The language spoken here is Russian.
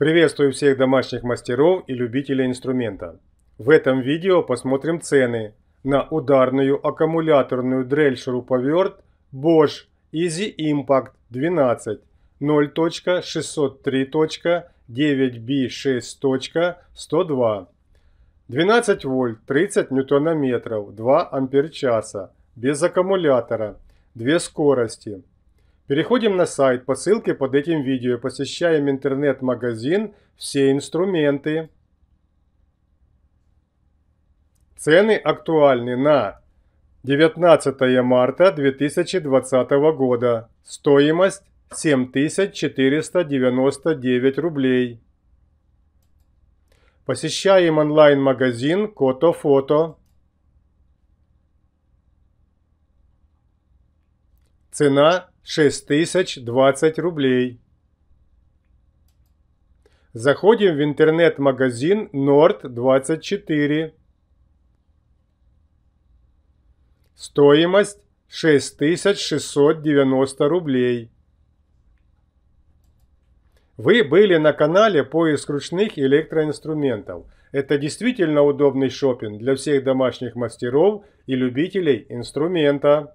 Приветствую всех домашних мастеров и любителей инструмента. В этом видео посмотрим цены на ударную аккумуляторную дрель шуруповерт Bosch Easy Impact 12 0.603.9B6.102 12 вольт 30 ньютонометров 2 ампер часа без аккумулятора две скорости Переходим на сайт по ссылке под этим видео, посещаем интернет-магазин «Все инструменты». Цены актуальны на 19 марта 2020 года. Стоимость 7499 рублей. Посещаем онлайн-магазин Кото Фото. Цена 6020 рублей. Заходим в интернет-магазин Nord24. Стоимость 6690 рублей. Вы были на канале «Поиск ручных электроинструментов». Это действительно удобный шопинг для всех домашних мастеров и любителей инструмента.